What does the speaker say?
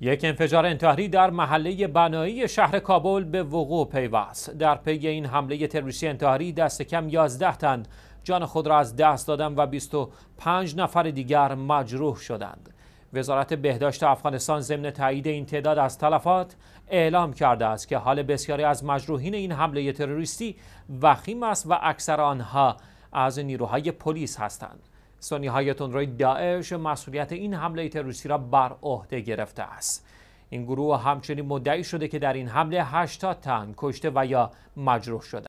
یک انفجار انتحاری در محله بنایی شهر کابل به وقوع پیوست در پی این حمله تروریستی انتحاری دست کم 11 تن جان خود را از دست دادند و 25 نفر دیگر مجروح شدند وزارت بهداشت افغانستان ضمن تایید این تعداد از تلفات اعلام کرده است که حال بسیاری از مجروحین این حمله تروریستی وخیم است و اکثر آنها از نیروهای پلیس هستند سنی های تندروی داعش مسئولیت این حمله تروریستی را بر عهده گرفته است این گروه همچنین مدعی شده که در این حمله 80 تن کشته و یا مجروح شده